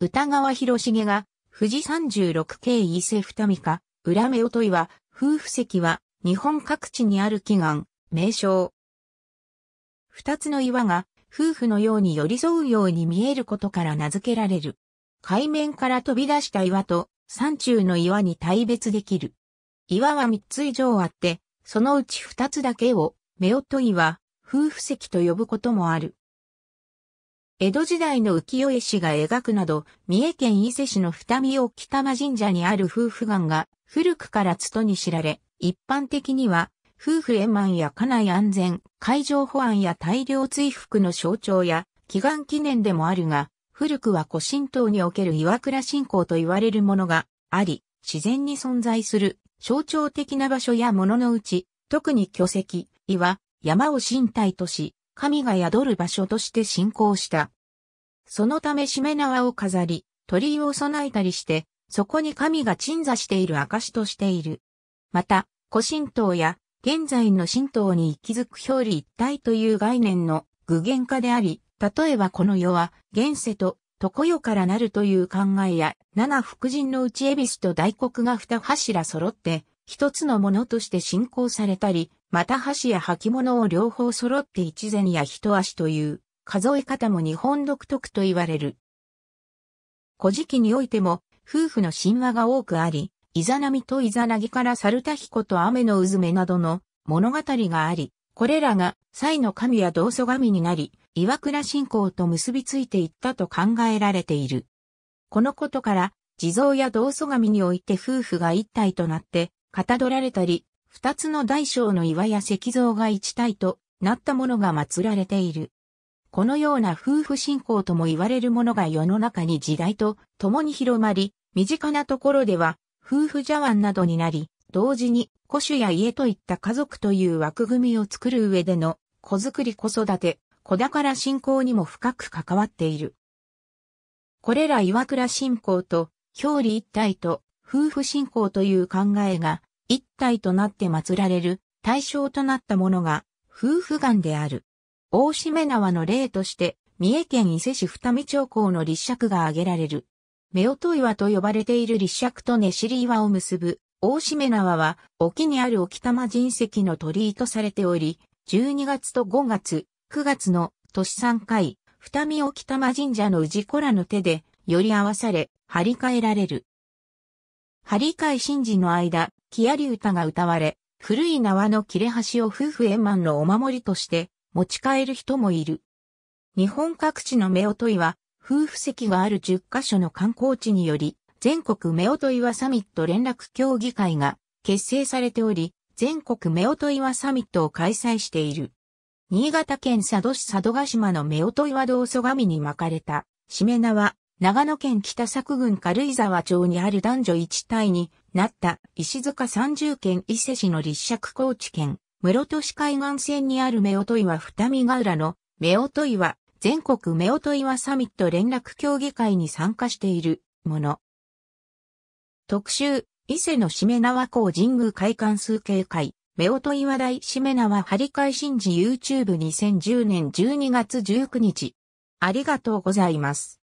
歌川広重が、富士三十六景伊勢二三か、裏目おといは、夫婦石は、日本各地にある祈願、名称。二つの岩が、夫婦のように寄り添うように見えることから名付けられる。海面から飛び出した岩と、山中の岩に大別できる。岩は三つ以上あって、そのうち二つだけを、夫い岩、夫婦石と呼ぶこともある。江戸時代の浮世絵師が描くなど、三重県伊勢市の二見沖北間神社にある夫婦岩が古くから都に知られ、一般的には、夫婦円満や家内安全、海上保安や大量追復の象徴や、祈願記念でもあるが、古くは古神道における岩倉信仰と言われるものがあり、自然に存在する象徴的な場所やもののうち、特に巨石、岩、山を身体とし、神が宿る場所として信仰した。そのためしめ縄を飾り、鳥居を備えたりして、そこに神が鎮座している証としている。また、古神道や現在の神道に息づく表裏一体という概念の具現化であり、例えばこの世は現世と常世からなるという考えや、七福神のうち恵比寿と大黒が二柱揃って、一つのものとして信仰されたり、また箸や履物を両方揃って一膳や一足という数え方も日本独特と言われる。古事記においても夫婦の神話が多くあり、イザナミとイザナギからサルタヒコと雨の渦目めなどの物語があり、これらが祭の神や道祖神になり、岩倉信仰と結びついていったと考えられている。このことから、地蔵や道祖神において夫婦が一体となって、かたどられたり、二つの大小の岩や石像が一体となったものが祀られている。このような夫婦信仰とも言われるものが世の中に時代と共に広まり、身近なところでは夫婦茶碗などになり、同時に古種や家といった家族という枠組みを作る上での子作り子育て、子宝信仰にも深く関わっている。これら岩倉信仰と表裏一体と夫婦信仰という考えが一体となって祀られる対象となったものが夫婦岩である。大しめ縄の例として、三重県伊勢市二見町港の立石が挙げられる。目音岩と呼ばれている立石と根尻岩を結ぶ、大しめ縄は、沖にある沖玉人石の鳥居とされており、12月と5月、9月の年3回、二見沖玉神社の氏子らの手で、寄り合わされ、張り替えられる。張り替え神事の間、木やり歌が歌われ、古い縄の切れ端を夫婦円満のお守りとして持ち帰る人もいる。日本各地の夫婦いは、夫婦席がある10カ所の観光地により、全国夫婦岩サミット連絡協議会が結成されており、全国夫婦岩サミットを開催している。新潟県佐渡市佐渡島の夫婦岩道祖神に巻かれた、しめ縄、長野県北佐久郡軽井沢町にある男女1対2、なった石塚三十県伊勢市の立石高知県室戸市海岸線にある夫婦岩二見ヶ浦の夫婦岩全国夫婦岩サミット連絡協議会に参加しているもの。特集、伊勢のしめ縄港神宮会館数形会、夫婦岩大しめ縄張り替え神事 YouTube2010 年12月19日。ありがとうございます。